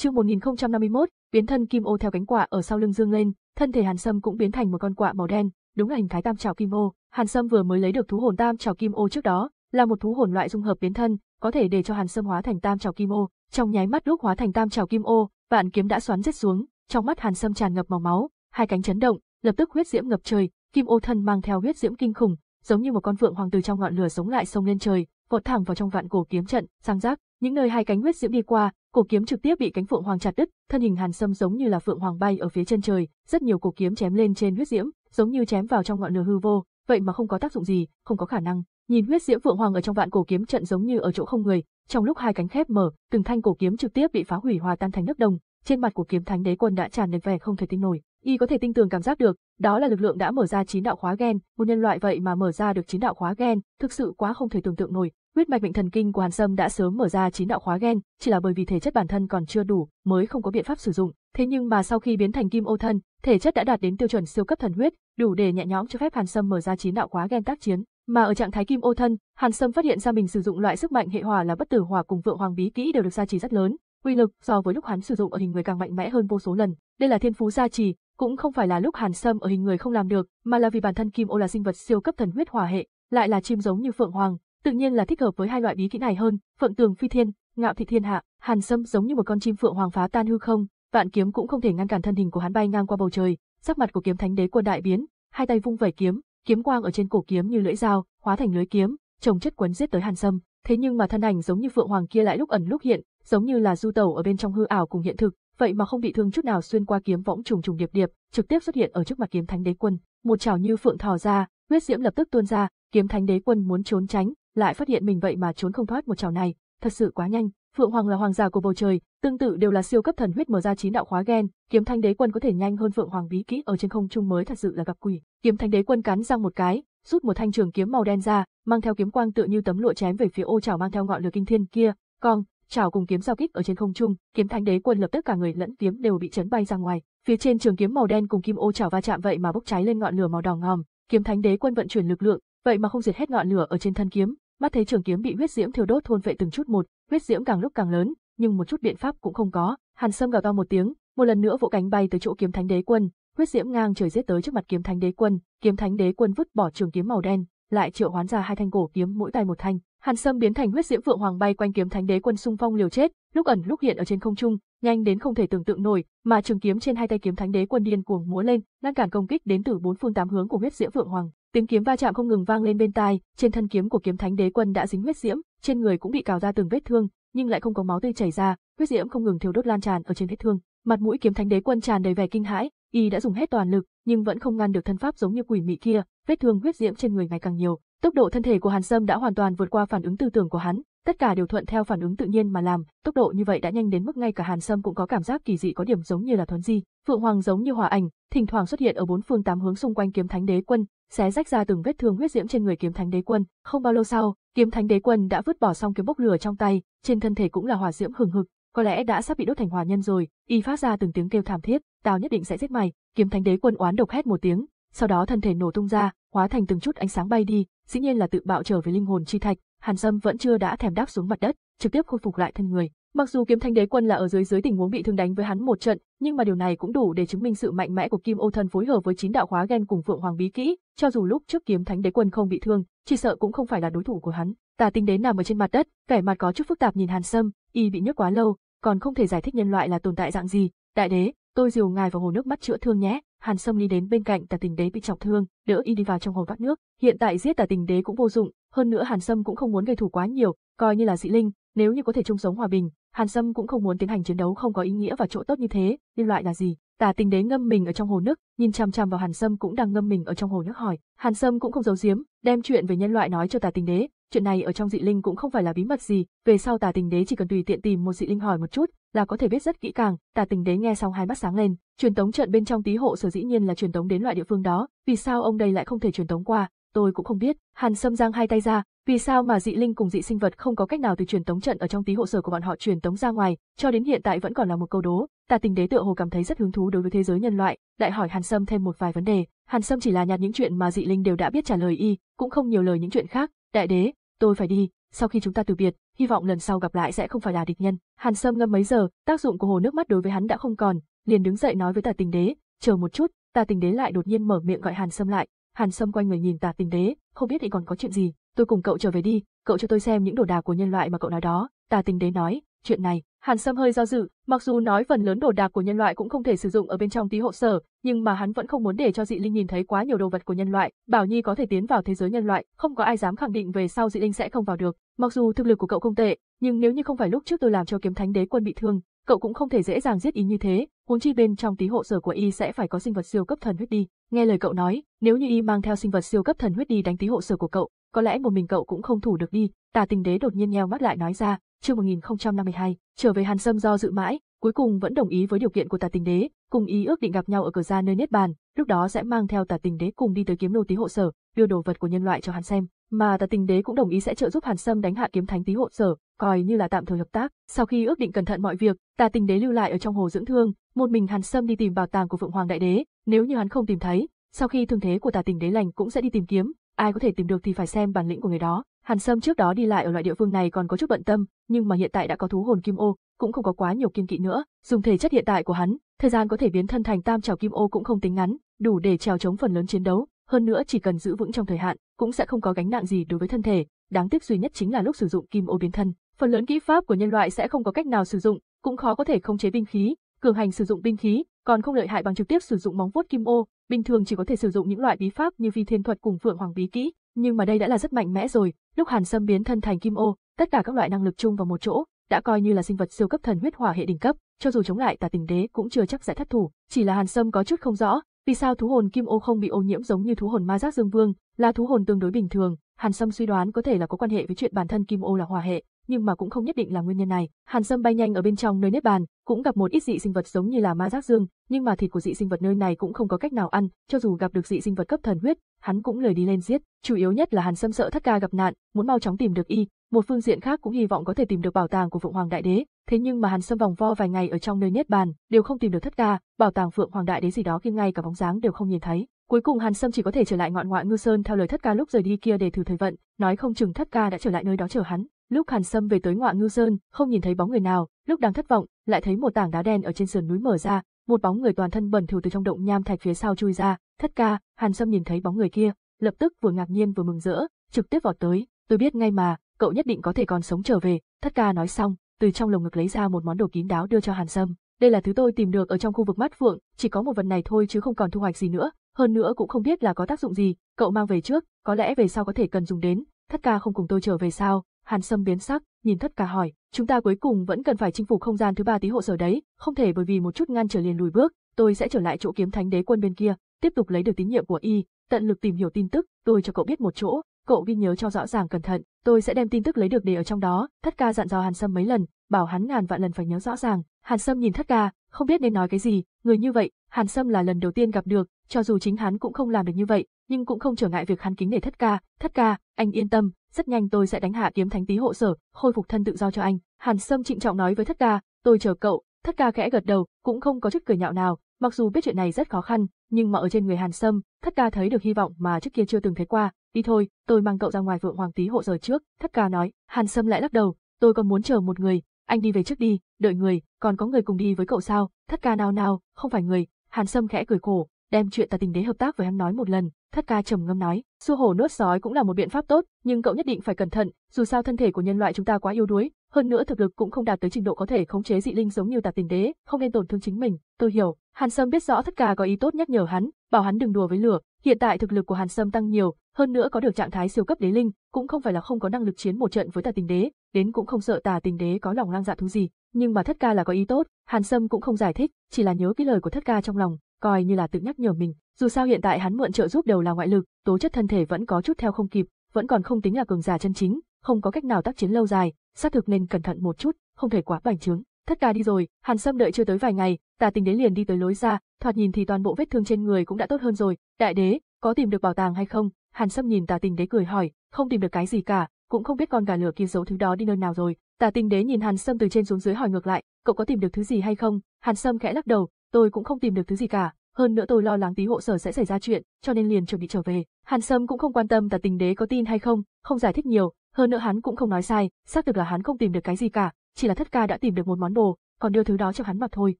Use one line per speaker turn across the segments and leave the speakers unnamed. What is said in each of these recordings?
Chương 1051, biến thân kim ô theo cánh quạ ở sau lưng dương lên, thân thể Hàn Sâm cũng biến thành một con quạ màu đen, đúng là hình thái tam trảo kim ô. Hàn Sâm vừa mới lấy được thú hồn tam trảo kim ô trước đó, là một thú hồn loại dung hợp biến thân, có thể để cho Hàn Sâm hóa thành tam trảo kim ô, trong nháy mắt lúc hóa thành tam trảo kim ô, vạn kiếm đã xoắn giết xuống, trong mắt Hàn Sâm tràn ngập màu máu, hai cánh chấn động, lập tức huyết diễm ngập trời, kim ô thân mang theo huyết diễm kinh khủng, giống như một con vượng hoàng từ trong ngọn lửa sống lại sông lên trời, vọt thẳng vào trong vạn cổ kiếm trận, sang rác, những nơi hai cánh huyết diễm đi qua, cổ kiếm trực tiếp bị cánh phượng hoàng chặt đứt, thân hình Hàn Sâm giống như là phượng hoàng bay ở phía chân trời, rất nhiều cổ kiếm chém lên trên huyết diễm, giống như chém vào trong ngọn lửa hư vô, vậy mà không có tác dụng gì, không có khả năng. Nhìn huyết diễm phượng hoàng ở trong vạn cổ kiếm trận giống như ở chỗ không người, trong lúc hai cánh khép mở, từng thanh cổ kiếm trực tiếp bị phá hủy hòa tan thành nước đồng, trên mặt của kiếm thánh đế quân đã tràn đầy vẻ không thể tin nổi, y có thể tin tưởng cảm giác được, đó là lực lượng đã mở ra chín đạo khóa gen, một nhân loại vậy mà mở ra được chín đạo khóa gen, thực sự quá không thể tưởng tượng nổi, Huyết mạch bệnh thần kinh của Hàn Sâm đã sớm mở ra chín đạo khóa gen, chỉ là bởi vì thể chất bản thân còn chưa đủ, mới không có biện pháp sử dụng. Thế nhưng mà sau khi biến thành kim ô thân, thể chất đã đạt đến tiêu chuẩn siêu cấp thần huyết, đủ để nhẹ nhõm cho phép Hàn Sâm mở ra chín đạo khóa gen tác chiến. Mà ở trạng thái kim ô thân, Hàn Sâm phát hiện ra mình sử dụng loại sức mạnh hệ hỏa là bất tử hỏa cùng vượng hoàng bí kỹ đều được gia trì rất lớn, uy lực so với lúc hắn sử dụng ở hình người càng mạnh mẽ hơn vô số lần. Đây là thiên phú gia trì, cũng không phải là lúc Hàn Sâm ở hình người không làm được, mà là vì bản thân Kim Ô là sinh vật siêu cấp thần huyết hỏa hệ, lại là chim giống như phượng hoàng, tự nhiên là thích hợp với hai loại bí kỹ này hơn, Phượng Tường Phi Thiên, Ngạo Thị Thiên Hạ, Hàn Sâm giống như một con chim phượng hoàng phá tan hư không, vạn kiếm cũng không thể ngăn cản thân hình của hắn bay ngang qua bầu trời, sắc mặt của kiếm thánh đế quân đại biến, hai tay vung vẩy kiếm, kiếm quang ở trên cổ kiếm như lưỡi dao, hóa thành lưới kiếm, chồng chất quấn giết tới Hàn Sâm, thế nhưng mà thân ảnh giống như phượng hoàng kia lại lúc ẩn lúc hiện, giống như là du tẩu ở bên trong hư ảo cùng hiện thực, vậy mà không bị thương chút nào xuyên qua kiếm võng trùng trùng điệp điệp, trực tiếp xuất hiện ở trước mặt kiếm thánh đế quân, một chảo như phượng thò ra, huyết diễm lập tức tuôn ra, kiếm thánh đế quân muốn trốn tránh, lại phát hiện mình vậy mà trốn không thoát một chảo này, thật sự quá nhanh. Phượng Hoàng là hoàng giả của bầu trời, tương tự đều là siêu cấp thần huyết mở ra chín đạo khóa gen, kiếm thanh đế quân có thể nhanh hơn Phượng Hoàng bí kỹ ở trên không trung mới thật sự là gặp quỷ. Kiếm thanh đế quân cắn răng một cái, rút một thanh trường kiếm màu đen ra, mang theo kiếm quang tựa như tấm lụa chém về phía ô chảo mang theo ngọn lửa kinh thiên kia. Còn, chảo cùng kiếm giao kích ở trên không trung, kiếm thanh đế quân lập tức cả người lẫn kiếm đều bị chấn bay ra ngoài. Phía trên trường kiếm màu đen cùng kim ô chảo va chạm vậy mà bốc cháy lên ngọn lửa màu đỏ ngòm, kiếm thánh đế quân vận chuyển lực lượng, vậy mà không diệt hết ngọn lửa ở trên thân kiếm, mắt thấy trường kiếm bị huyết diễm thiêu đốt thôn vệ từng chút một, huyết diễm càng lúc càng lớn, nhưng một chút biện pháp cũng không có, Hàn Sâm gào to một tiếng, một lần nữa vỗ cánh bay tới chỗ kiếm thánh đế quân, huyết diễm ngang trời giết tới trước mặt kiếm thánh đế quân, kiếm thánh đế quân vứt bỏ trường kiếm màu đen, lại triệu hoán ra hai thanh cổ kiếm mỗi tay một thanh, Hàn Sâm biến thành huyết diễm vượng hoàng bay quanh kiếm thánh đế quân xung phong liều chết, lúc ẩn lúc hiện ở trên không trung, nhanh đến không thể tưởng tượng nổi, mà trường kiếm trên hai tay kiếm thánh đế quân điên cuồng múa lên, ngăn cản công kích đến từ bốn phương tám hướng của huyết diễm vượng hoàng. Tiếng kiếm va chạm không ngừng vang lên bên tai, trên thân kiếm của kiếm thánh đế quân đã dính huyết diễm, trên người cũng bị cào ra từng vết thương, nhưng lại không có máu tươi chảy ra, huyết diễm không ngừng thiêu đốt lan tràn ở trên vết thương. Mặt mũi kiếm thánh đế quân tràn đầy vẻ kinh hãi, y đã dùng hết toàn lực, nhưng vẫn không ngăn được thân pháp giống như quỷ mị kia, vết thương huyết diễm trên người ngày càng nhiều. Tốc độ thân thể của Hàn Sâm đã hoàn toàn vượt qua phản ứng tư tưởng của hắn, tất cả đều thuận theo phản ứng tự nhiên mà làm, tốc độ như vậy đã nhanh đến mức ngay cả Hàn Sâm cũng có cảm giác kỳ dị có điểm giống như là thuấn di, Phượng Hoàng giống như hòa ảnh, thỉnh thoảng xuất hiện ở bốn phương tám hướng xung quanh kiếm thánh đế quân, xé rách ra từng vết thương huyết diễm trên người kiếm thánh đế quân, không bao lâu sau, kiếm thánh đế quân đã vứt bỏ xong kiếm bốc lửa trong tay, trên thân thể cũng là hỏa diễm hừng hực, có lẽ đã sắp bị đốt thành hỏa nhân rồi, y phát ra từng tiếng kêu thảm thiết, tao nhất định sẽ giết mày, kiếm thánh đế quân oán độc hét một tiếng, sau đó thân thể nổ tung ra, hóa thành từng chút ánh sáng bay đi, dĩ nhiên là tự bạo trở về linh hồn chi thạch, Hàn Sâm vẫn chưa đã thèm đáp xuống mặt đất, trực tiếp khôi phục lại thân người. Mặc dù kiếm Thánh đế quân là ở dưới dưới tình huống bị thương đánh với hắn một trận, nhưng mà điều này cũng đủ để chứng minh sự mạnh mẽ của Kim Ô Thần phối hợp với chín đạo hóa gen cùng Phượng Hoàng bí kỹ, cho dù lúc trước kiếm thánh đế quân không bị thương, chỉ sợ cũng không phải là đối thủ của hắn. Tà Tinh Đế nằm ở trên mặt đất, vẻ mặt có chút phức tạp nhìn Hàn Sâm, y bị nhức quá lâu, còn không thể giải thích nhân loại là tồn tại dạng gì. Đại đế, tôi dìu ngài vào hồ nước mắt chữa thương nhé. Hàn Sâm đi đến bên cạnh Tả Tình Đế bị trọng thương, đỡ y đi vào trong hồ vắt nước, hiện tại giết Tả Tình Đế cũng vô dụng, hơn nữa Hàn Sâm cũng không muốn gây thù quá nhiều, coi như là dị linh, nếu như có thể chung sống hòa bình, Hàn Sâm cũng không muốn tiến hành chiến đấu không có ý nghĩa và chỗ tốt như thế, Nhân loại là gì? Tả Tình Đế ngâm mình ở trong hồ nước, nhìn chăm chăm vào Hàn Sâm cũng đang ngâm mình ở trong hồ nước hỏi, Hàn Sâm cũng không giấu giếm, đem chuyện về nhân loại nói cho Tả Tình Đế, Chuyện này ở trong dị linh cũng không phải là bí mật gì, về sau tà tình đế chỉ cần tùy tiện tìm một dị linh hỏi một chút, là có thể biết rất kỹ càng. Tà tình đế nghe xong hai mắt sáng lên, truyền tống trận bên trong tí hộ sở dĩ nhiên là truyền tống đến loại địa phương đó, vì sao ông đây lại không thể truyền tống qua, tôi cũng không biết. Hàn Sâm giang hai tay ra, vì sao mà dị linh cùng dị sinh vật không có cách nào từ truyền tống trận ở trong tí hộ sở của bọn họ truyền tống ra ngoài, cho đến hiện tại vẫn còn là một câu đố. Tà tình đế tựa hồ cảm thấy rất hứng thú đối với thế giới nhân loại, lại hỏi Hàn Sâm thêm một vài vấn đề. Hàn Sâm chỉ là nhạt những chuyện mà dị linh đều đã biết trả lời y, cũng không nhiều lời những chuyện khác. Đại đế, tôi phải đi, sau khi chúng ta từ biệt, hy vọng lần sau gặp lại sẽ không phải là địch nhân. Hàn Sâm ngâm mấy giờ, tác dụng của hồ nước mắt đối với hắn đã không còn, liền đứng dậy nói với Tả Tình Đế, chờ một chút, Tả Tình Đế lại đột nhiên mở miệng gọi Hàn Sâm lại. Hàn Sâm quay người nhìn Tả Tình Đế, không biết thì còn có chuyện gì, tôi cùng cậu trở về đi, cậu cho tôi xem những đồ đạc của nhân loại mà cậu nói đó. Tả Tình Đế nói, Chuyện này, Hàn Sâm hơi do dự, mặc dù nói phần lớn đồ đạc của nhân loại cũng không thể sử dụng ở bên trong tí hộ sở, nhưng mà hắn vẫn không muốn để cho dị linh nhìn thấy quá nhiều đồ vật của nhân loại, Bảo Nhi có thể tiến vào thế giới nhân loại, không có ai dám khẳng định về sau dị linh sẽ không vào được. Mặc dù thực lực của cậu không tệ, nhưng nếu như không phải lúc trước tôi làm cho kiếm thánh đế quân bị thương, cậu cũng không thể dễ dàng giết ý như thế, huống chi bên trong tí hộ sở của y sẽ phải có sinh vật siêu cấp thần huyết đi. Nghe lời cậu nói, nếu như y mang theo sinh vật siêu cấp thần huyết đi đánh tí hộ sở của cậu, có lẽ một mình cậu cũng không thủ được đi. Tà Tình Đế đột nhiên nheo mắt lại nói ra, chương 1052, trở về Hàn Sâm do dự mãi, cuối cùng vẫn đồng ý với điều kiện của Tả Tình Đế, cùng ý ước định gặp nhau ở cửa ra nơi niết bàn, lúc đó sẽ mang theo Tả Tình Đế cùng đi tới kiếm nô tí hộ sở, đưa đồ vật của nhân loại cho hắn xem, mà Tả Tình Đế cũng đồng ý sẽ trợ giúp Hàn Sâm đánh hạ kiếm thánh tí hộ sở, coi như là tạm thời hợp tác. Sau khi ước định cẩn thận mọi việc, Tả Tình Đế lưu lại ở trong hồ dưỡng thương, một mình Hàn Sâm đi tìm bảo tàng của Vượng Hoàng Đại Đế, nếu như hắn không tìm thấy, sau khi thương thế của Tả Tình Đế lành cũng sẽ đi tìm kiếm, ai có thể tìm được thì phải xem bản lĩnh của người đó. Hàn Sâm trước đó đi lại ở loại địa phương này còn có chút bận tâm, nhưng mà hiện tại đã có thú hồn kim ô, cũng không có quá nhiều kiên kỵ nữa, dùng thể chất hiện tại của hắn, thời gian có thể biến thân thành tam trảo kim ô cũng không tính ngắn, đủ để trèo chống phần lớn chiến đấu, hơn nữa chỉ cần giữ vững trong thời hạn, cũng sẽ không có gánh nặng gì đối với thân thể, đáng tiếc duy nhất chính là lúc sử dụng kim ô biến thân, phần lớn kỹ pháp của nhân loại sẽ không có cách nào sử dụng, cũng khó có thể khống chế binh khí, cường hành sử dụng binh khí, còn không lợi hại bằng trực tiếp sử dụng móng vuốt kim ô, bình thường chỉ có thể sử dụng những loại bí pháp như phi thiên thuật cùng phượng hoàng bí kỹ, nhưng mà đây đã là rất mạnh mẽ rồi, Lúc Hàn Sâm biến thân thành kim ô, tất cả các loại năng lực chung vào một chỗ, đã coi như là sinh vật siêu cấp thần huyết hỏa hệ đỉnh cấp, cho dù chống lại Tà Tình Đế cũng chưa chắc sẽ thất thủ, chỉ là Hàn Sâm có chút không rõ, vì sao thú hồn kim ô không bị ô nhiễm giống như thú hồn ma giác Dương Vương, là thú hồn tương đối bình thường, Hàn Sâm suy đoán có thể là có quan hệ với chuyện bản thân kim ô là hỏa hệ, nhưng mà cũng không nhất định là nguyên nhân này. Hàn Sâm bay nhanh ở bên trong nơi nếp bàn, cũng gặp một ít dị sinh vật giống như là ma giác dương, nhưng mà thịt của dị sinh vật nơi này cũng không có cách nào ăn, cho dù gặp được dị sinh vật cấp thần huyết, hắn cũng lời đi lên giết, chủ yếu nhất là Hàn Sâm sợ Thất Ca gặp nạn, muốn mau chóng tìm được y, một phương diện khác cũng hy vọng có thể tìm được bảo tàng của Phượng Hoàng Đại Đế, thế nhưng mà Hàn Sâm vòng vo vài ngày ở trong nơi nếp bàn, đều không tìm được Thất Ca, bảo tàng Phượng Hoàng Đại Đế gì đó kia ngay cả bóng dáng đều không nhìn thấy. Cuối cùng Hàn Sâm chỉ có thể trở lại ngọn ngoại ngư sơn theo lời Thất Ca lúc rời đi kia để thử thời vận, nói không chừng Thất Ca đã trở lại nơi đó chờ hắn. Lúc Hàn Sâm về tới ngọa ngưu sơn, không nhìn thấy bóng người nào, lúc đang thất vọng, lại thấy một tảng đá đen ở trên sườn núi mở ra, một bóng người toàn thân bẩn thỉu từ trong động nham thạch phía sau chui ra, thất ca, Hàn Sâm nhìn thấy bóng người kia, lập tức vừa ngạc nhiên vừa mừng rỡ, trực tiếp vọt tới, tôi biết ngay mà, cậu nhất định có thể còn sống trở về, thất ca nói xong, từ trong lồng ngực lấy ra một món đồ kín đáo đưa cho Hàn Sâm, đây là thứ tôi tìm được ở trong khu vực mắt phượng, chỉ có một vật này thôi chứ không còn thu hoạch gì nữa, hơn nữa cũng không biết là có tác dụng gì, cậu mang về trước, có lẽ về sau có thể cần dùng đến, thất ca không cùng tôi trở về sao, Hàn Sâm biến sắc, nhìn Thất cả hỏi, chúng ta cuối cùng vẫn cần phải chinh phục không gian thứ ba tí hộ sở đấy, không thể bởi vì một chút ngăn trở liền lùi bước, tôi sẽ trở lại chỗ kiếm thánh đế quân bên kia, tiếp tục lấy được tín nhiệm của y, tận lực tìm hiểu tin tức, tôi cho cậu biết một chỗ, cậu ghi nhớ cho rõ ràng cẩn thận, tôi sẽ đem tin tức lấy được để ở trong đó, Thất Ca dặn dò Hàn Sâm mấy lần, bảo hắn ngàn vạn lần phải nhớ rõ ràng, Hàn Sâm nhìn Thất Ca, không biết nên nói cái gì, người như vậy, Hàn Sâm là lần đầu tiên gặp được, cho dù chính hắn cũng không làm được như vậy, nhưng cũng không trở ngại việc hắn kính nể Thất Ca, Thất Ca, anh yên tâm, rất nhanh tôi sẽ đánh hạ kiếm thánh tí hộ sở, khôi phục thân tự do cho anh. Hàn Sâm trịnh trọng nói với Thất Ca, tôi chờ cậu. Thất Ca khẽ gật đầu, cũng không có chút cười nhạo nào. Mặc dù biết chuyện này rất khó khăn, nhưng mà ở trên người Hàn Sâm, Thất Ca thấy được hy vọng mà trước kia chưa từng thấy qua. Đi thôi, tôi mang cậu ra ngoài vượng hoàng tí hộ sở trước. Thất Ca nói. Hàn Sâm lại lắc đầu, tôi còn muốn chờ một người. Anh đi về trước đi, đợi người, còn có người cùng đi với cậu sao? Thất Ca nào nào, không phải người. Hàn Sâm khẽ cười khổ, đem chuyện ta tình đế hợp tác với hắn nói một lần. Thất ca trầm ngâm nói, xua hổ nuốt sói cũng là một biện pháp tốt, nhưng cậu nhất định phải cẩn thận, dù sao thân thể của nhân loại chúng ta quá yếu đuối, hơn nữa thực lực cũng không đạt tới trình độ có thể khống chế dị linh giống như tạp tình đế, không nên tổn thương chính mình. Tôi hiểu, Hàn Sâm biết rõ Thất ca có ý tốt nhắc nhở hắn, bảo hắn đừng đùa với lửa, hiện tại thực lực của Hàn Sâm tăng nhiều, hơn nữa có được trạng thái siêu cấp đế linh, cũng không phải là không có năng lực chiến một trận với tà tình đế, đến cũng không sợ tà tình đế có lòng lang dạ thú gì, nhưng mà thất ca là có ý tốt, Hàn Sâm cũng không giải thích, chỉ là nhớ cái lời của thất ca trong lòng, coi như là tự nhắc nhở mình, dù sao hiện tại hắn mượn trợ giúp đều là ngoại lực, tố chất thân thể vẫn có chút theo không kịp, vẫn còn không tính là cường giả chân chính, không có cách nào tác chiến lâu dài, xác thực nên cẩn thận một chút, không thể quá bành trướng. Thất ca đi rồi, Hàn Sâm đợi chưa tới vài ngày, Tà Tình Đế liền đi tới lối ra, thoạt nhìn thì toàn bộ vết thương trên người cũng đã tốt hơn rồi. Đại đế, có tìm được bảo tàng hay không? Hàn Sâm nhìn Tà Tình Đế cười hỏi, không tìm được cái gì cả, cũng không biết con gà lửa kia giấu thứ đó đi nơi nào rồi. Tà Tình Đế nhìn Hàn Sâm từ trên xuống dưới hỏi ngược lại, cậu có tìm được thứ gì hay không? Hàn Sâm khẽ lắc đầu, tôi cũng không tìm được thứ gì cả, hơn nữa tôi lo lắng tí hộ sở sẽ xảy ra chuyện, cho nên liền chuẩn bị trở về. Hàn Sâm cũng không quan tâm tà tình đế có tin hay không, không giải thích nhiều, hơn nữa hắn cũng không nói sai, xác thực là hắn không tìm được cái gì cả, chỉ là thất ca đã tìm được một món đồ, còn đưa thứ đó cho hắn mặc thôi,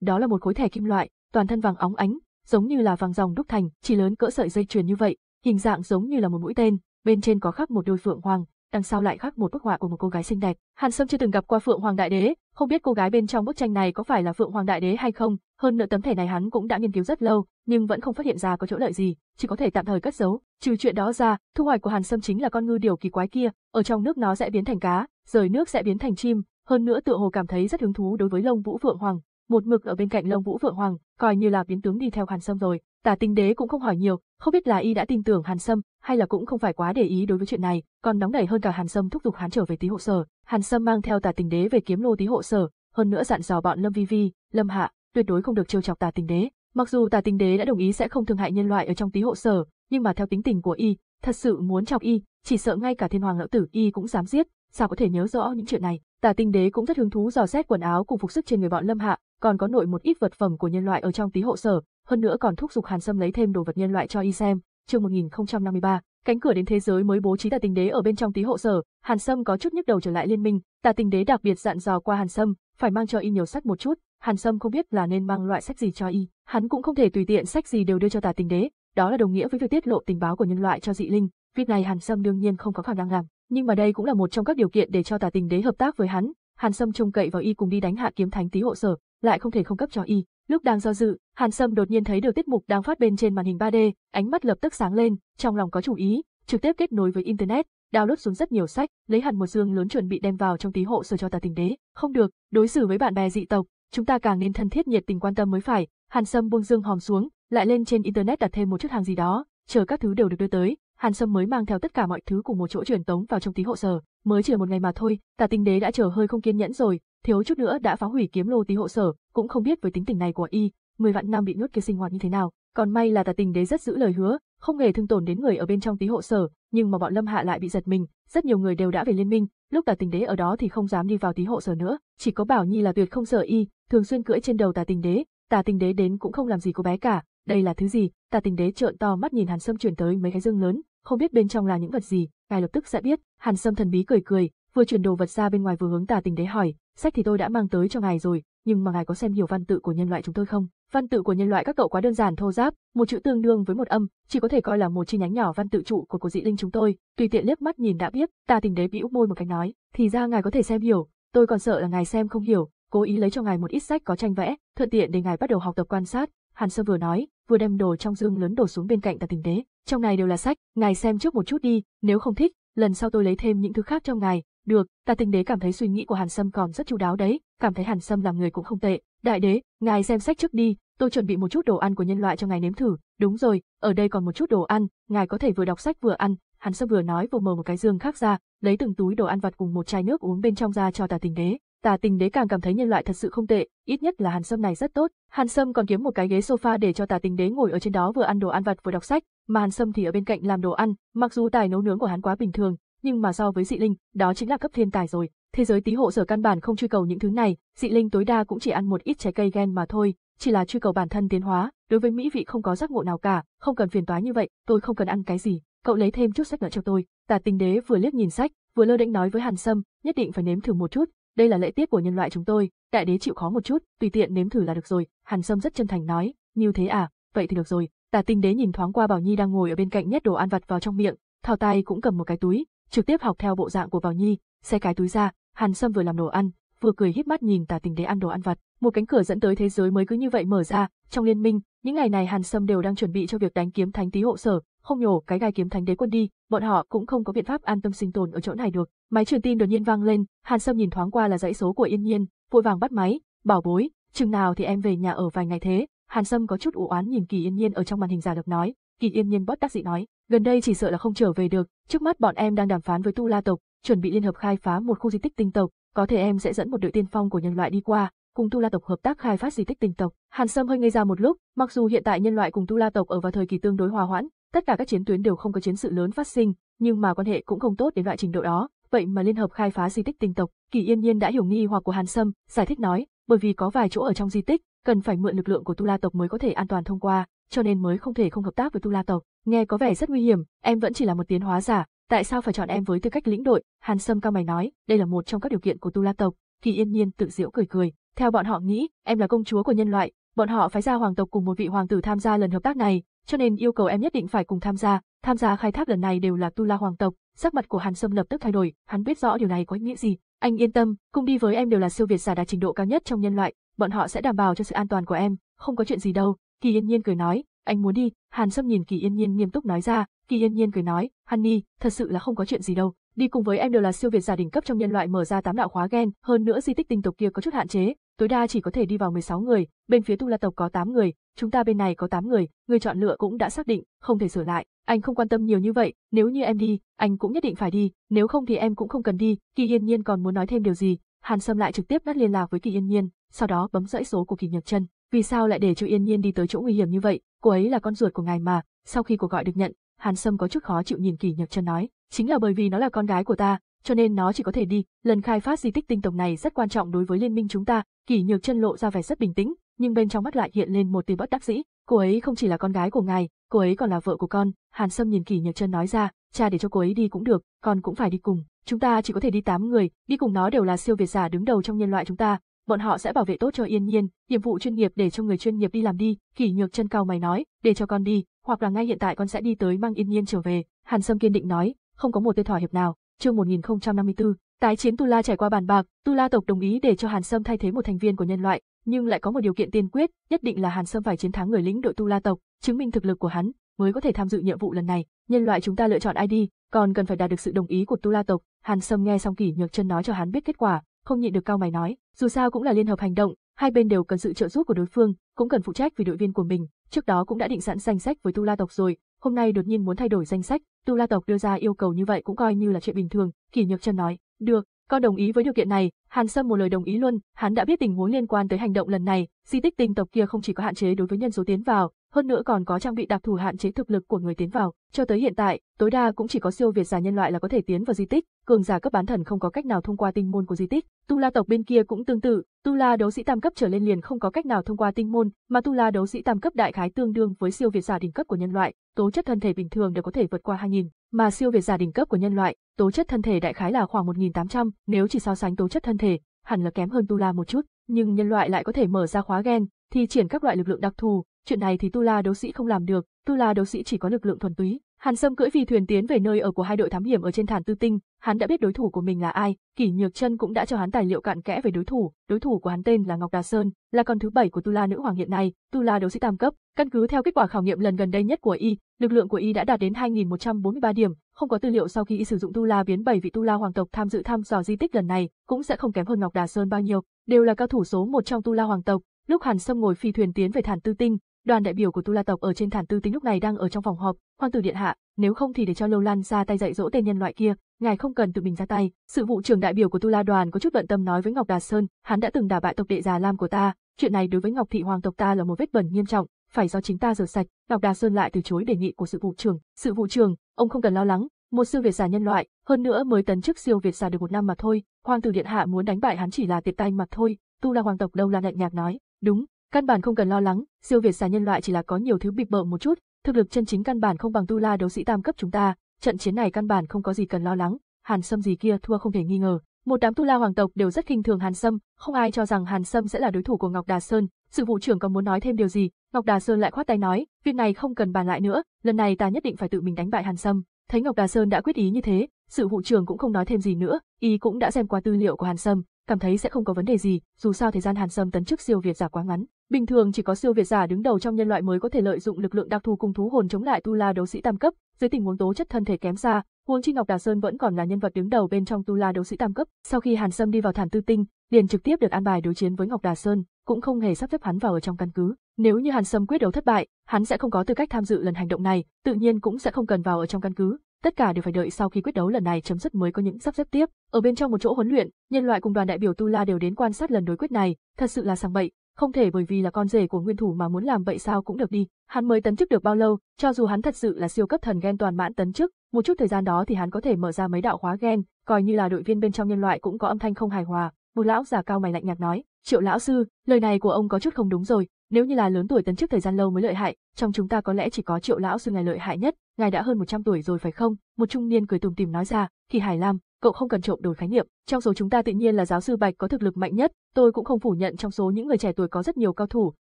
đó là một khối thẻ kim loại, toàn thân vàng óng ánh, giống như là vàng dòng đúc thành, chỉ lớn cỡ sợi dây chuyền như vậy, hình dạng giống như là một mũi tên, bên trên có khắc một đôi phượng hoàng, đằng sau lại khắc một bức họa của một cô gái xinh đẹp. Hàn Sâm chưa từng gặp qua Phượng Hoàng Đại Đế, không biết cô gái bên trong bức tranh này có phải là Phượng Hoàng Đại Đế hay không, hơn nữa tấm thẻ này hắn cũng đã nghiên cứu rất lâu, nhưng vẫn không phát hiện ra có chỗ lợi gì, chỉ có thể tạm thời cất giấu. Trừ chuyện đó ra, thu hoạch của Hàn Sâm chính là con ngư điều kỳ quái kia, ở trong nước nó sẽ biến thành cá, rời nước sẽ biến thành chim, hơn nữa tựa hồ cảm thấy rất hứng thú đối với Long vũ Phượng Hoàng, một mực ở bên cạnh Long vũ Phượng Hoàng, coi như là biến tướng đi theo Hàn Sâm rồi tả tinh đế cũng không hỏi nhiều, không biết là y đã tin tưởng Hàn Sâm, hay là cũng không phải quá để ý đối với chuyện này, còn nóng nảy hơn cả Hàn Sâm thúc giục hắn trở về tí hộ sở. Hàn Sâm mang theo tả tinh đế về kiếm lô tí hộ sở, hơn nữa dặn dò bọn Lâm Vi Vi, Lâm Hạ, tuyệt đối không được trêu chọc tả tinh đế. Mặc dù tả tinh đế đã đồng ý sẽ không thương hại nhân loại ở trong tí hộ sở, nhưng mà theo tính tình của y, thật sự muốn chọc y, chỉ sợ ngay cả thiên hoàng lão tử y cũng dám giết, sao có thể nhớ rõ những chuyện này. Tả Tinh Đế cũng rất hứng thú dò xét quần áo cùng phục sức trên người bọn Lâm Hạ, còn có nội một ít vật phẩm của nhân loại ở trong tí hộ sở, hơn nữa còn thúc giục Hàn Sâm lấy thêm đồ vật nhân loại cho y xem. Chương 1053, cánh cửa đến thế giới mới bố trí Tà Tinh Đế ở bên trong tí hộ sở, Hàn Sâm có chút nhức đầu trở lại liên minh, Tà Tinh Đế đặc biệt dặn dò qua Hàn Sâm, phải mang cho y nhiều sách một chút, Hàn Sâm không biết là nên mang loại sách gì cho y, hắn cũng không thể tùy tiện sách gì đều đưa cho Tà Tinh Đế, đó là đồng nghĩa với việc tiết lộ tình báo của nhân loại cho dị linh, việc này Hàn Sâm đương nhiên không có khả năng làm nhưng mà đây cũng là một trong các điều kiện để cho Tả Tình Đế hợp tác với hắn. Hàn Sâm trông cậy vào y cùng đi đánh hạ kiếm thánh tí hộ sở, lại không thể không cấp cho y. Lúc đang do dự, Hàn Sâm đột nhiên thấy được tiết mục đang phát bên trên màn hình 3D, ánh mắt lập tức sáng lên, trong lòng có chủ ý, trực tiếp kết nối với internet, download xuống rất nhiều sách, lấy hẳn một dương lớn chuẩn bị đem vào trong tí hộ sở cho Tả Tình Đế. Không được, đối xử với bạn bè dị tộc, chúng ta càng nên thân thiết nhiệt tình quan tâm mới phải. Hàn Sâm buông dương hòm xuống, lại lên trên internet đặt thêm một chút hàng gì đó, chờ các thứ đều được đưa tới, Hàn Sâm mới mang theo tất cả mọi thứ cùng một chỗ truyền tống vào trong tí hộ sở, mới chỉ một ngày mà thôi, Tả Tinh Đế đã chờ hơi không kiên nhẫn rồi, thiếu chút nữa đã phá hủy kiếm lô tí hộ sở, cũng không biết với tính tình này của y, mười vạn năm bị nuốt kia sinh hoạt như thế nào. Còn may là Tả Tinh Đế rất giữ lời hứa, không hề thương tổn đến người ở bên trong tí hộ sở, nhưng mà bọn Lâm Hạ lại bị giật mình, rất nhiều người đều đã về liên minh, lúc Tả Tinh Đế ở đó thì không dám đi vào tí hộ sở nữa, chỉ có Bảo Nhi là tuyệt không sợ y, thường xuyên cưỡi trên đầu Tả Tinh Đế, Tả Tinh Đế đến cũng không làm gì cô bé cả, đây là thứ gì? Tả Tinh Đế trợn to mắt nhìn Hàn Sâm chuyển tới mấy cái dương lớn, không biết bên trong là những vật gì, ngài lập tức sẽ biết, Hàn Sâm thần bí cười cười, vừa chuyển đồ vật ra bên ngoài vừa hướng Tả Tình Đế hỏi, sách thì tôi đã mang tới cho ngài rồi, nhưng mà ngài có xem hiểu văn tự của nhân loại chúng tôi không? Văn tự của nhân loại các cậu quá đơn giản thô giáp, một chữ tương đương với một âm, chỉ có thể coi là một chi nhánh nhỏ văn tự trụ của cổ dị linh chúng tôi, tùy tiện liếc mắt nhìn đã biết, Tả Tình Đế bĩu môi một cái nói, thì ra ngài có thể xem hiểu, tôi còn sợ là ngài xem không hiểu, cố ý lấy cho ngài một ít sách có tranh vẽ, thuận tiện để ngài bắt đầu học tập quan sát. Hàn Sâm vừa nói, vừa đem đồ trong dương lớn đổ xuống bên cạnh Tả Tình Đế trong này đều là sách, ngài xem trước một chút đi, nếu không thích, lần sau tôi lấy thêm những thứ khác cho ngài, được, ta tinh đế cảm thấy suy nghĩ của Hàn Sâm còn rất chu đáo đấy, cảm thấy Hàn Sâm làm người cũng không tệ, đại đế, ngài xem sách trước đi, tôi chuẩn bị một chút đồ ăn của nhân loại cho ngài nếm thử, đúng rồi, ở đây còn một chút đồ ăn, ngài có thể vừa đọc sách vừa ăn, Hàn Sâm vừa nói vừa mở một cái dương khác ra, lấy từng túi đồ ăn vặt cùng một chai nước uống bên trong ra cho ta tình đế. Tà tình đế càng cảm thấy nhân loại thật sự không tệ, ít nhất là Hàn Sâm này rất tốt. Hàn Sâm còn kiếm một cái ghế sofa để cho tà tình đế ngồi ở trên đó vừa ăn đồ ăn vặt vừa đọc sách, mà Hàn Sâm thì ở bên cạnh làm đồ ăn, mặc dù tài nấu nướng của hắn quá bình thường, nhưng mà so với dị linh, đó chính là cấp thiên tài rồi. Thế giới tí hộ sở căn bản không truy cầu những thứ này, dị linh tối đa cũng chỉ ăn một ít trái cây gen mà thôi, chỉ là truy cầu bản thân tiến hóa, đối với mỹ vị không có giác ngộ nào cả, không cần phiền toái như vậy, tôi không cần ăn cái gì, cậu lấy thêm chút sách nữa cho tôi. Tà tình đế vừa liếc nhìn sách, vừa lơ đễnh nói với Hàn Sâm, nhất định phải nếm thử một chút, đây là lễ tiết của nhân loại chúng tôi, đại đế chịu khó một chút, tùy tiện nếm thử là được rồi, Hàn Sâm rất chân thành nói, như thế à, vậy thì được rồi, tà tinh đế nhìn thoáng qua Bảo Nhi đang ngồi ở bên cạnh nhét đồ ăn vặt vào trong miệng, thao tay cũng cầm một cái túi, trực tiếp học theo bộ dạng của Bảo Nhi, xe cái túi ra, Hàn Sâm vừa làm đồ ăn, vừa cười híp mắt nhìn Tả Tình Đế ăn đồ ăn vặt. Một cánh cửa dẫn tới thế giới mới cứ như vậy mở ra, trong liên minh, những ngày này Hàn Sâm đều đang chuẩn bị cho việc đánh kiếm thánh tí hộ sở, không nhổ cái gai kiếm thánh đế quân đi, bọn họ cũng không có biện pháp an tâm sinh tồn ở chỗ này được. Máy truyền tin đột nhiên vang lên, Hàn Sâm nhìn thoáng qua là dãy số của Yên Nhiên, vội vàng bắt máy, bảo bối, chừng nào thì em về nhà ở vài ngày thế. Hàn Sâm có chút u oán nhìn Kỳ Yên Nhiên ở trong màn hình giả được nói, Kỳ Yên Nhiên bất đắc dĩ nói, gần đây chỉ sợ là không trở về được, trước mắt bọn em đang đàm phán với Tu La tộc, chuẩn bị liên hợp khai phá một khu di tích tinh tộc, có thể em sẽ dẫn một đội tiên phong của nhân loại đi qua, cùng Tu La tộc hợp tác khai phát di tích tinh tộc. Hàn Sâm hơi ngây ra một lúc, mặc dù hiện tại nhân loại cùng Tu La tộc ở vào thời kỳ tương đối hòa hoãn, tất cả các chiến tuyến đều không có chiến sự lớn phát sinh, nhưng mà quan hệ cũng không tốt đến loại trình độ đó, vậy mà liên hợp khai phá di tích tinh tộc, Kỳ Yên Nhiên đã hiểu nghi hoặc của Hàn Sâm, giải thích nói, bởi vì có vài chỗ ở trong di tích, cần phải mượn lực lượng của Tu La tộc mới có thể an toàn thông qua, cho nên mới không thể không hợp tác với Tu La tộc. Nghe có vẻ rất nguy hiểm, em vẫn chỉ là một tiến hóa giả, Tại sao phải chọn em với tư cách lĩnh đội? Hàn Sâm cao mày nói, đây là một trong các điều kiện của Tu La tộc. Kỳ Yên Nhiên tự giễu cười cười, theo bọn họ nghĩ, em là công chúa của nhân loại, bọn họ phái ra hoàng tộc cùng một vị hoàng tử tham gia lần hợp tác này, cho nên yêu cầu em nhất định phải cùng tham gia, tham gia khai thác lần này đều là Tu La hoàng tộc. Sắc mặt của Hàn Sâm lập tức thay đổi, hắn biết rõ điều này có ý nghĩa gì. Anh yên tâm, cùng đi với em đều là siêu việt giả đạt trình độ cao nhất trong nhân loại, bọn họ sẽ đảm bảo cho sự an toàn của em, không có chuyện gì đâu. Kỳ Yên Nhiên cười nói, anh muốn đi, Hàn Sâm nhìn Kỳ Yên Nhiên nghiêm túc nói ra, Kỳ Yên Nhiên cười nói, "Honey, thật sự là không có chuyện gì đâu, đi cùng với em đều là siêu việt giả đỉnh cấp trong nhân loại mở ra tám đạo khóa gen, hơn nữa di tích tinh tộc kia có chút hạn chế, tối đa chỉ có thể đi vào 16 người, bên phía Tu La tộc có 8 người, chúng ta bên này có 8 người, người chọn lựa cũng đã xác định, không thể sửa lại." Anh không quan tâm nhiều như vậy, nếu như em đi, anh cũng nhất định phải đi, nếu không thì em cũng không cần đi, Kỳ Yên Nhiên còn muốn nói thêm điều gì, Hàn Sâm lại trực tiếp bắt liên lạc với Kỳ Yên Nhiên, sau đó bấm dãy số của Kỳ Nhược Trân. Vì sao lại để cho Yên Nhiên đi tới chỗ nguy hiểm như vậy? Cô ấy là con ruột của ngài mà. Sau khi cuộc gọi được nhận, Hàn Sâm có chút khó chịu nhìn Kỳ Nhược Trân nói, chính là bởi vì nó là con gái của ta, cho nên nó chỉ có thể đi, lần khai phát di tích tinh tổng này rất quan trọng đối với liên minh chúng ta, Kỳ Nhược Trân lộ ra vẻ rất bình tĩnh, nhưng bên trong mắt lại hiện lên một tia bất đắc dĩ, cô ấy không chỉ là con gái của ngài, cô ấy còn là vợ của con, Hàn Sâm nhìn Kỳ Nhược Trân nói ra, cha để cho cô ấy đi cũng được, con cũng phải đi cùng, chúng ta chỉ có thể đi tám người, đi cùng nó đều là siêu việt giả đứng đầu trong nhân loại chúng ta, bọn họ sẽ bảo vệ tốt cho Yên Nhiên, nhiệm vụ chuyên nghiệp để cho người chuyên nghiệp đi làm đi, Kỳ Nhược Trân cao mày nói, để cho con đi, hoặc là ngay hiện tại con sẽ đi tới mang yên nhiên trở về, Hàn Sâm kiên định nói, không có một tê thỏa hiệp nào. Chương 1054, tái chiến Tu La trải qua bàn bạc, Tu La tộc đồng ý để cho Hàn Sâm thay thế một thành viên của nhân loại, nhưng lại có một điều kiện tiên quyết, nhất định là Hàn Sâm phải chiến thắng người lính đội Tu La tộc, chứng minh thực lực của hắn mới có thể tham dự nhiệm vụ lần này. Nhân loại chúng ta lựa chọn ai đi, còn cần phải đạt được sự đồng ý của Tu La tộc. Hàn Sâm nghe xong kỳ Nhược Chân nói cho hắn biết kết quả, không nhịn được cao mày nói, dù sao cũng là liên hợp hành động, hai bên đều cần sự trợ giúp của đối phương, cũng cần phụ trách vì đội viên của mình, Trước đó cũng đã định sẵn danh sách với Tu La tộc rồi, hôm nay đột nhiên muốn thay đổi danh sách, Tu La tộc đưa ra yêu cầu như vậy cũng coi như là chuyện bình thường, Kỷ Nhược Trần nói, "Được, Co đồng ý với điều kiện này, Hàn Sâm một lời đồng ý luôn, hắn đã biết tình huống liên quan tới hành động lần này, di tích tinh tộc kia không chỉ có hạn chế đối với nhân số tiến vào, hơn nữa còn có trang bị đặc thù hạn chế thực lực của người tiến vào, cho tới hiện tại, tối đa cũng chỉ có siêu việt giả nhân loại là có thể tiến vào di tích, cường giả cấp bán thần không có cách nào thông qua tinh môn của di tích, Tu La tộc bên kia cũng tương tự, Tu La đấu sĩ tam cấp trở lên liền không có cách nào thông qua tinh môn, mà Tu La đấu sĩ tam cấp đại khái tương đương với siêu việt giả đỉnh cấp của nhân loại, tố chất thân thể bình thường đều có thể vượt qua 2000, mà siêu việt giả đỉnh cấp của nhân loại, tố chất thân thể đại khái là khoảng 1800, nếu chỉ so sánh tố chất thân thể, hẳn là kém hơn Tu La một chút, nhưng nhân loại lại có thể mở ra khóa gen, thi triển các loại lực lượng đặc thù, chuyện này thì Tu La đấu sĩ không làm được, Tu La đấu sĩ chỉ có lực lượng thuần túy, Hàn Sâm cưỡi phi thuyền tiến về nơi ở của hai đội thám hiểm ở trên thản tư tinh, hắn đã biết đối thủ của mình là ai, Kỷ Nhược Chân cũng đã cho hắn tài liệu cặn kẽ về đối thủ, đối thủ của hắn tên là Ngọc Đà Sơn, là con thứ bảy của Tu La nữ hoàng hiện nay, Tu La đấu sĩ tam cấp, căn cứ theo kết quả khảo nghiệm lần gần đây nhất của y, lực lượng của y đã đạt đến 2143 điểm, không có tư liệu sau khi y sử dụng Tu La biến bảy vị Tu La hoàng tộc tham dự thăm dò di tích lần này, cũng sẽ không kém hơn Ngọc Đà Sơn bao nhiêu, đều là cao thủ số một trong Tu La hoàng tộc. Lúc Hàn Sâm ngồi phi thuyền tiến về Thản Tư Tinh, Đoàn đại biểu của Tu La tộc ở trên thản tư tính lúc này đang ở trong phòng họp, hoàng tử điện hạ, nếu không thì để cho Lâu Lan ra tay dạy dỗ tên nhân loại kia, ngài không cần tự mình ra tay. Sự vụ trưởng đại biểu của Tu La đoàn có chút bận tâm nói với Ngọc Đà Sơn, hắn đã từng đả bại tộc đệ già Lam của ta, chuyện này đối với Ngọc thị hoàng tộc ta là một vết bẩn nghiêm trọng, phải do chính ta rửa sạch. Ngọc Đà Sơn lại từ chối đề nghị của sự vụ trưởng. Sự vụ trưởng, ông không cần lo lắng, một siêu việt giả nhân loại, hơn nữa mới tấn chức siêu việt giả được một năm mà thôi, hoàng tử điện hạ muốn đánh bại hắn chỉ là tiện tay mà thôi. Tu La hoàng tộc đâu là lạnh nhạt nói, đúng, Căn bản không cần lo lắng, siêu việt xà nhân loại chỉ là có nhiều thứ bịp bợm một chút, thực lực chân chính căn bản không bằng tu la đấu sĩ tam cấp chúng ta, trận chiến này căn bản không có gì cần lo lắng, Hàn Sâm gì kia thua không thể nghi ngờ. Một đám tu la hoàng tộc đều rất khinh thường Hàn Sâm, không ai cho rằng Hàn Sâm sẽ là đối thủ của Ngọc Đà Sơn. Sự vụ trưởng còn muốn nói thêm điều gì, Ngọc Đà Sơn lại khoát tay nói, việc này không cần bàn lại nữa, lần này ta nhất định phải tự mình đánh bại Hàn Sâm. Thấy Ngọc Đà Sơn đã quyết ý như thế, sự vụ trưởng cũng không nói thêm gì nữa, y cũng đã xem qua tư liệu của Hàn Sâm, cảm thấy sẽ không có vấn đề gì, dù sao thời gian Hàn Sâm tấn chức siêu việt giả quá ngắn, bình thường chỉ có siêu việt giả đứng đầu trong nhân loại mới có thể lợi dụng lực lượng đặc thù cùng thú hồn chống lại tu la đấu sĩ tam cấp, dưới tình huống tố chất thân thể kém xa, huống chi Ngọc Đà Sơn vẫn còn là nhân vật đứng đầu bên trong tu la đấu sĩ tam cấp. Sau khi Hàn Sâm đi vào Thản Tư Tinh, liền trực tiếp được an bài đối chiến với Ngọc Đà Sơn, cũng không hề sắp xếp hắn vào ở trong căn cứ. Nếu như Hàn Sâm quyết đấu thất bại, hắn sẽ không có tư cách tham dự lần hành động này, tự nhiên cũng sẽ không cần vào ở trong căn cứ, tất cả đều phải đợi sau khi quyết đấu lần này chấm dứt mới có những sắp xếp tiếp. Ở bên trong một chỗ huấn luyện, nhân loại cùng đoàn đại biểu Tu La đều đến quan sát lần đối quyết này, thật sự là sàng bậy, không thể bởi vì là con rể của nguyên thủ mà muốn làm vậy sao cũng được đi. Hắn mới tấn chức được bao lâu, cho dù hắn thật sự là siêu cấp thần ghen toàn mãn tấn chức, một chút thời gian đó thì hắn có thể mở ra mấy đạo khóa ghen, coi như là đội viên bên trong nhân loại cũng có âm thanh không hài hòa. Một lão già cao mày lạnh nhạt nói, "Triệu lão sư, lời này của ông có chút không đúng rồi, nếu như là lớn tuổi tấn chức thời gian lâu mới lợi hại, trong chúng ta có lẽ chỉ có Triệu lão sư ngày lợi hại nhất, ngài đã hơn 100 tuổi rồi phải không? Một trung niên cười tùm tìm nói ra, thì Hải Lam, cậu không cần trộm đổi khái niệm, trong số chúng ta tự nhiên là giáo sư Bạch có thực lực mạnh nhất, tôi cũng không phủ nhận trong số những người trẻ tuổi có rất nhiều cao thủ,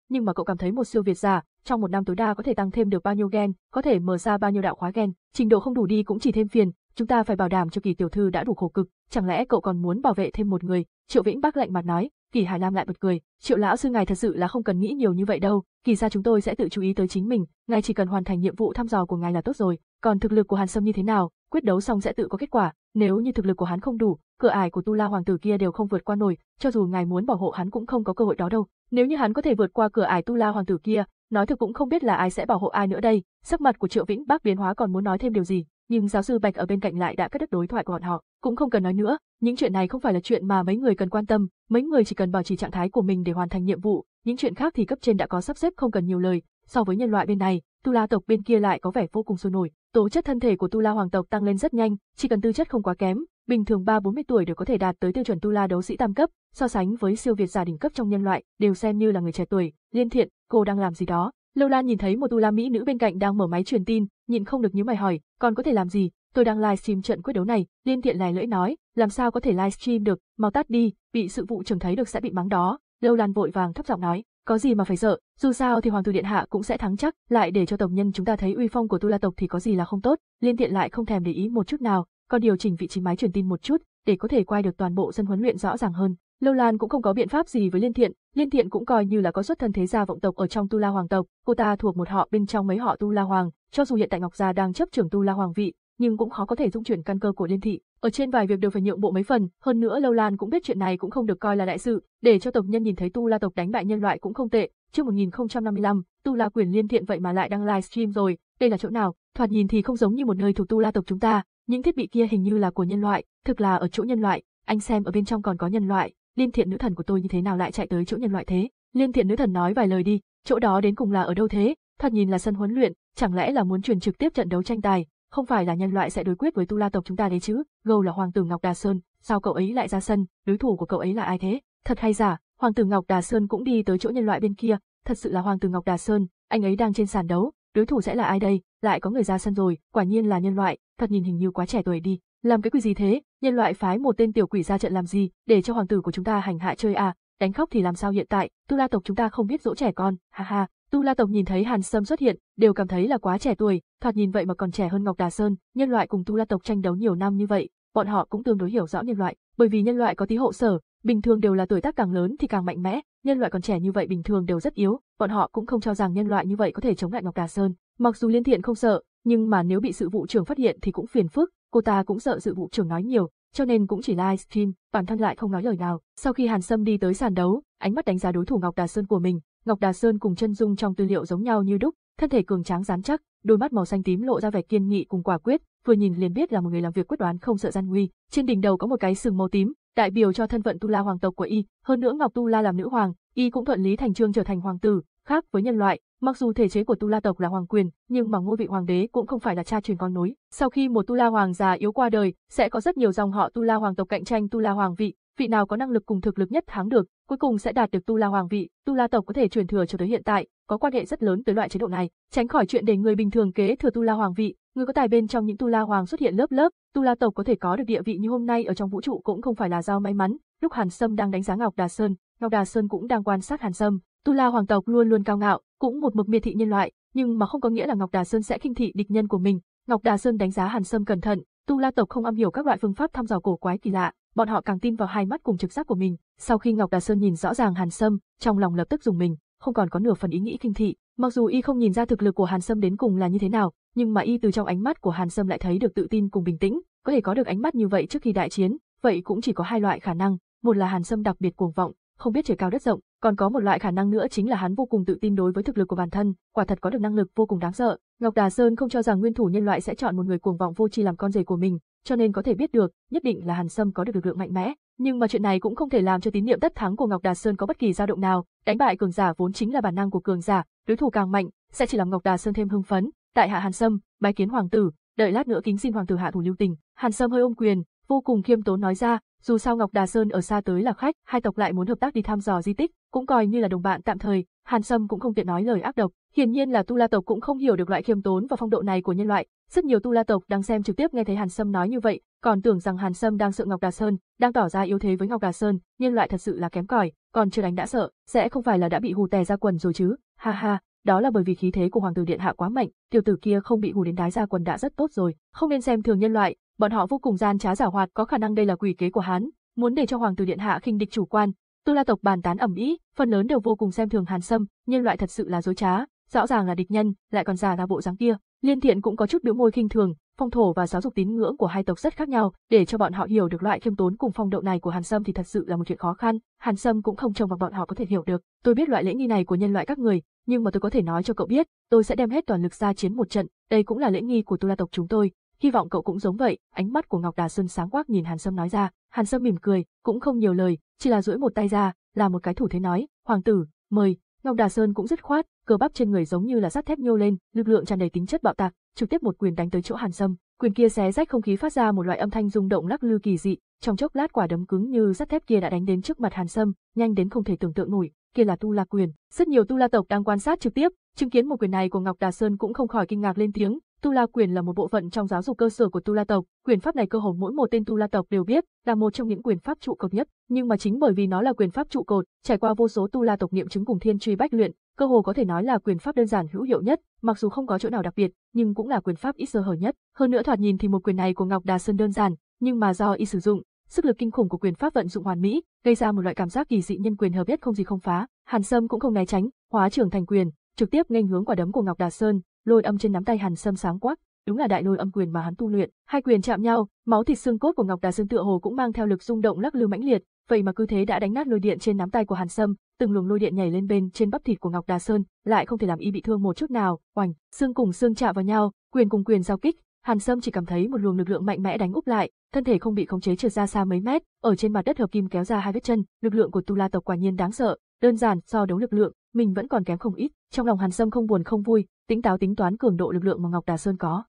nhưng mà cậu cảm thấy một siêu việt giả, trong một năm tối đa có thể tăng thêm được bao nhiêu gen, có thể mở ra bao nhiêu đạo khóa gen, trình độ không đủ đi cũng chỉ thêm phiền, chúng ta phải bảo đảm cho kỳ tiểu thư đã đủ khổ cực, chẳng lẽ cậu còn muốn bảo vệ thêm một người? Triệu Vĩnh Bắc lạnh mặt nói, Kỳ Hải Nam lại bật cười, Triệu lão sư ngài thật sự là không cần nghĩ nhiều như vậy đâu, kỳ ra chúng tôi sẽ tự chú ý tới chính mình, ngài chỉ cần hoàn thành nhiệm vụ thăm dò của ngài là tốt rồi, còn thực lực của Hàn Sâm như thế nào, quyết đấu xong sẽ tự có kết quả, nếu như thực lực của hắn không đủ, cửa ải của Tu La hoàng tử kia đều không vượt qua nổi, cho dù ngài muốn bảo hộ hắn cũng không có cơ hội đó đâu. Nếu như hắn có thể vượt qua cửa ải Tu La hoàng tử kia, nói thực cũng không biết là ai sẽ bảo hộ ai nữa đây. Sắc mặt của Triệu Vĩnh Bắc biến hóa còn muốn nói thêm điều gì, nhưng giáo sư Bạch ở bên cạnh lại đã cắt đứt đối thoại của bọn họ, cũng không cần nói nữa, những chuyện này không phải là chuyện mà mấy người cần quan tâm, mấy người chỉ cần bảo trì trạng thái của mình để hoàn thành nhiệm vụ, những chuyện khác thì cấp trên đã có sắp xếp không cần nhiều lời, so với nhân loại bên này, Tu La tộc bên kia lại có vẻ vô cùng sôi nổi, tố chất thân thể của Tu La hoàng tộc tăng lên rất nhanh, chỉ cần tư chất không quá kém, bình thường 3-40 tuổi đều có thể đạt tới tiêu chuẩn Tu La đấu sĩ tam cấp, so sánh với siêu việt giả đỉnh cấp trong nhân loại, đều xem như là người trẻ tuổi, Liên Thiện, cô đang làm gì đó? Lâu Lan nhìn thấy một tu la mỹ nữ bên cạnh đang mở máy truyền tin, nhịn không được nhíu mày hỏi, còn có thể làm gì, tôi đang livestream trận quyết đấu này, liên thiện lè lưỡi nói, làm sao có thể livestream được, mau tắt đi, bị sự vụ trưởng thấy được sẽ bị mắng đó. Lâu Lan vội vàng thấp giọng nói, có gì mà phải sợ, dù sao thì hoàng tử điện hạ cũng sẽ thắng chắc, lại để cho tổng nhân chúng ta thấy uy phong của tu la tộc thì có gì là không tốt, liên thiện lại không thèm để ý một chút nào, còn điều chỉnh vị trí máy truyền tin một chút, để có thể quay được toàn bộ sân huấn luyện rõ ràng hơn. Lâu Lan cũng không có biện pháp gì với Liên Thiện, Liên Thiện cũng coi như là có xuất thân thế gia vọng tộc ở trong Tu La Hoàng tộc, cô ta thuộc một họ bên trong mấy họ Tu La Hoàng, cho dù hiện tại Ngọc gia đang chấp trưởng Tu La Hoàng vị, nhưng cũng khó có thể dung chuyển căn cơ của Liên thị, ở trên vài việc đều phải nhượng bộ mấy phần, hơn nữa Lâu Lan cũng biết chuyện này cũng không được coi là đại sự, để cho tộc nhân nhìn thấy Tu La tộc đánh bại nhân loại cũng không tệ. Trước 1055, Tu La quyền Liên Thiện vậy mà lại đang livestream rồi, đây là chỗ nào? Thoạt nhìn thì không giống như một nơi thuộc Tu La tộc chúng ta, những thiết bị kia hình như là của nhân loại, thực là ở chỗ nhân loại, anh xem ở bên trong còn có nhân loại, liên thiện nữ thần của tôi như thế nào lại chạy tới chỗ nhân loại thế? Liên thiện nữ thần nói vài lời đi, chỗ đó đến cùng là ở đâu thế? Thật nhìn là sân huấn luyện, chẳng lẽ là muốn truyền trực tiếp trận đấu tranh tài, không phải là nhân loại sẽ đối quyết với tu la tộc chúng ta đấy chứ? Gâu là hoàng tử Ngọc Đà Sơn, sao cậu ấy lại ra sân, đối thủ của cậu ấy là ai thế? Thật hay giả, hoàng tử Ngọc Đà Sơn cũng đi tới chỗ nhân loại bên kia, thật sự là hoàng tử Ngọc Đà Sơn, anh ấy đang trên sàn đấu, đối thủ sẽ là ai đây? Lại có người ra sân rồi, quả nhiên là nhân loại, thật nhìn hình như quá trẻ tuổi đi, làm cái quỷ gì thế, nhân loại phái một tên tiểu quỷ ra trận làm gì, để cho hoàng tử của chúng ta hành hạ chơi à, đánh khóc thì làm sao hiện tại, tu la tộc chúng ta không biết dỗ trẻ con, ha ha. Tu la tộc nhìn thấy Hàn Sâm xuất hiện, đều cảm thấy là quá trẻ tuổi, thoạt nhìn vậy mà còn trẻ hơn Ngọc Đà Sơn, nhân loại cùng tu la tộc tranh đấu nhiều năm như vậy, bọn họ cũng tương đối hiểu rõ nhân loại, bởi vì nhân loại có tí hộ sở, bình thường đều là tuổi tác càng lớn thì càng mạnh mẽ, nhân loại còn trẻ như vậy bình thường đều rất yếu, bọn họ cũng không cho rằng nhân loại như vậy có thể chống lại Ngọc Đà Sơn. Mặc dù Liên Thiện không sợ, nhưng mà nếu bị sự vụ trưởng phát hiện thì cũng phiền phức, cô ta cũng sợ sự vụ trưởng nói nhiều, cho nên cũng chỉ livestream, bản thân lại không nói lời nào. Sau khi Hàn Sâm đi tới sàn đấu, ánh mắt đánh giá đối thủ Ngọc Đà Sơn của mình, Ngọc Đà Sơn cùng chân dung trong tư liệu giống nhau như đúc, thân thể cường tráng rắn chắc, đôi mắt màu xanh tím lộ ra vẻ kiên nghị cùng quả quyết, vừa nhìn liền biết là một người làm việc quyết đoán không sợ gian nguy. Trên đỉnh đầu có một cái sừng màu tím, đại biểu cho thân phận Tu La hoàng tộc của y, hơn nữa Ngọc Tu La làm nữ hoàng, y cũng thuận lý thành trương trở thành hoàng tử, Khác với nhân loại, mặc dù thể chế của Tu La tộc là hoàng quyền, nhưng mà ngôi vị hoàng đế cũng không phải là cha truyền con nối. Sau khi một Tu La hoàng già yếu qua đời, sẽ có rất nhiều dòng họ Tu La hoàng tộc cạnh tranh Tu La hoàng vị, vị nào có năng lực cùng thực lực nhất thắng được, cuối cùng sẽ đạt được Tu La hoàng vị. Tu La tộc có thể truyền thừa cho tới hiện tại, có quan hệ rất lớn tới loại chế độ này, tránh khỏi chuyện để người bình thường kế thừa Tu La hoàng vị, người có tài bên trong những Tu La hoàng xuất hiện lớp lớp, Tu La tộc có thể có được địa vị như hôm nay ở trong vũ trụ cũng không phải là do may mắn. Lúc Hàn Sâm đang đánh giá Ngọc Đà Sơn, Ngọc Đà Sơn cũng đang quan sát Hàn Sâm, Tu La hoàng tộc luôn luôn cao ngạo, cũng một mực miệt thị nhân loại, nhưng mà không có nghĩa là Ngọc Đà Sơn sẽ khinh thị địch nhân của mình. Ngọc Đà Sơn đánh giá Hàn Sâm cẩn thận, Tu La tộc không am hiểu các loại phương pháp thăm dò cổ quái kỳ lạ, bọn họ càng tin vào hai mắt cùng trực giác của mình. Sau khi Ngọc Đà Sơn nhìn rõ ràng Hàn Sâm, trong lòng lập tức dùng mình, không còn có nửa phần ý nghĩ khinh thị. Mặc dù y không nhìn ra thực lực của Hàn Sâm đến cùng là như thế nào, nhưng mà y từ trong ánh mắt của Hàn Sâm lại thấy được tự tin cùng bình tĩnh, có thể có được ánh mắt như vậy trước khi đại chiến, vậy cũng chỉ có hai loại khả năng, một là Hàn Sâm đặc biệt cuồng vọng, không biết trời cao đất rộng, còn có một loại khả năng nữa chính là hắn vô cùng tự tin đối với thực lực của bản thân, quả thật có được năng lực vô cùng đáng sợ. Ngọc Đà Sơn không cho rằng nguyên thủ nhân loại sẽ chọn một người cuồng vọng vô tri làm con rể của mình, cho nên có thể biết được, nhất định là Hàn Sâm có được lực lượng mạnh mẽ, nhưng mà chuyện này cũng không thể làm cho tín niệm tất thắng của Ngọc Đà Sơn có bất kỳ dao động nào, đánh bại cường giả vốn chính là bản năng của cường giả, đối thủ càng mạnh, sẽ chỉ làm Ngọc Đà Sơn thêm hưng phấn. Tại hạ Hàn Sâm, bái kiến hoàng tử, đợi lát nữa kính xin hoàng tử hạ thủ lưu tình. Hàn Sâm hơi ôm quyền, vô cùng khiêm tốn nói ra, dù sao Ngọc Đà Sơn ở xa tới là khách, hai tộc lại muốn hợp tác đi thăm dò di tích, cũng coi như là đồng bạn tạm thời, Hàn Sâm cũng không tiện nói lời ác độc, hiển nhiên là Tu La tộc cũng không hiểu được loại khiêm tốn và phong độ này của nhân loại, rất nhiều Tu La tộc đang xem trực tiếp nghe thấy Hàn Sâm nói như vậy, còn tưởng rằng Hàn Sâm đang sợ Ngọc Đà Sơn, đang tỏ ra yếu thế với Ngọc Đà Sơn, nhân loại thật sự là kém cỏi, còn chưa đánh đã sợ, sẽ không phải là đã bị hù tè ra quần rồi chứ? Ha ha, đó là bởi vì khí thế của hoàng tử điện hạ quá mạnh, tiểu tử kia không bị hù đến đái ra quần đã rất tốt rồi, không nên xem thường nhân loại, bọn họ vô cùng gian trá giả hoạt, có khả năng đây là quỷ kế của hắn, muốn để cho hoàng tử điện hạ khinh địch chủ quan. Tu La tộc bàn tán ẩm ý, phần lớn đều vô cùng xem thường Hàn Sâm, nhân loại thật sự là dối trá, rõ ràng là địch nhân, lại còn giả ra bộ dáng kia. Liên Thiện cũng có chút biểu môi khinh thường, phong thổ và giáo dục tín ngưỡng của hai tộc rất khác nhau, để cho bọn họ hiểu được loại khiêm tốn cùng phong độ này của Hàn Sâm thì thật sự là một chuyện khó khăn, Hàn Sâm cũng không trông vào bọn họ có thể hiểu được. Tôi biết loại lễ nghi này của nhân loại các người, nhưng mà tôi có thể nói cho cậu biết, tôi sẽ đem hết toàn lực ra chiến một trận, đây cũng là lễ nghi của Tu La tộc chúng tôi, hy vọng cậu cũng giống vậy, ánh mắt của Ngọc Đà Sơn sáng quắc nhìn Hàn Sâm nói ra, Hàn Sâm mỉm cười, cũng không nhiều lời, chỉ là duỗi một tay ra, là một cái thủ thế nói, hoàng tử, mời, Ngọc Đà Sơn cũng rất khoát, cơ bắp trên người giống như là sắt thép nhô lên, lực lượng tràn đầy tính chất bạo tạc, trực tiếp một quyền đánh tới chỗ Hàn Sâm, quyền kia xé rách không khí phát ra một loại âm thanh rung động lắc lư kỳ dị, trong chốc lát quả đấm cứng như sắt thép kia đã đánh đến trước mặt Hàn Sâm, nhanh đến không thể tưởng tượng nổi, kia là tu la quyền, rất nhiều tu la tộc đang quan sát trực tiếp, chứng kiến một quyền này của Ngọc Đà Sơn cũng không khỏi kinh ngạc lên tiếng, Tu La quyền là một bộ phận trong giáo dục cơ sở của Tu La tộc, quyền pháp này cơ hồ mỗi một tên Tu La tộc đều biết, là một trong những quyền pháp trụ cột nhất, nhưng mà chính bởi vì nó là quyền pháp trụ cột, trải qua vô số Tu La tộc nghiệm chứng cùng thiên truy bách luyện, cơ hồ có thể nói là quyền pháp đơn giản hữu hiệu nhất, mặc dù không có chỗ nào đặc biệt, nhưng cũng là quyền pháp ít sơ hở nhất. Hơn nữa thoạt nhìn thì một quyền này của Ngọc Đà Sơn đơn giản, nhưng mà do y sử dụng, sức lực kinh khủng của quyền pháp vận dụng hoàn mỹ, gây ra một loại cảm giác kỳ dị nhân quyền hợp nhất không gì không phá. Hàn Sâm cũng không né tránh, hóa trưởng thành quyền, trực tiếp nghênh hướng quả đấm của Ngọc Đà Sơn, lôi âm trên nắm tay Hàn Sâm sáng quắc, đúng là đại lôi âm quyền mà hắn tu luyện. Hai quyền chạm nhau, máu thịt xương cốt của Ngọc Đà Dương tựa hồ cũng mang theo lực rung động lắc lư mãnh liệt, vậy mà cứ thế đã đánh nát lôi điện trên nắm tay của Hàn Sâm, từng luồng lôi điện nhảy lên bên trên bắp thịt của Ngọc Đà Sơn, lại không thể làm y bị thương một chút nào. Oành, xương cùng xương chạm vào nhau, quyền cùng quyền giao kích, Hàn Sâm chỉ cảm thấy một luồng lực lượng mạnh mẽ đánh úp lại, thân thể không bị khống chế trượt ra xa mấy mét, ở trên mặt đất hợp kim kéo ra hai vết chân, lực lượng của Tu La tộc quả nhiên đáng sợ, đơn giản so đấu lực lượng, mình vẫn còn kém không ít, trong lòng Hàn Sâm không buồn không vui, tính táo tính toán cường độ lực lượng mà Ngọc Đà Sơn có.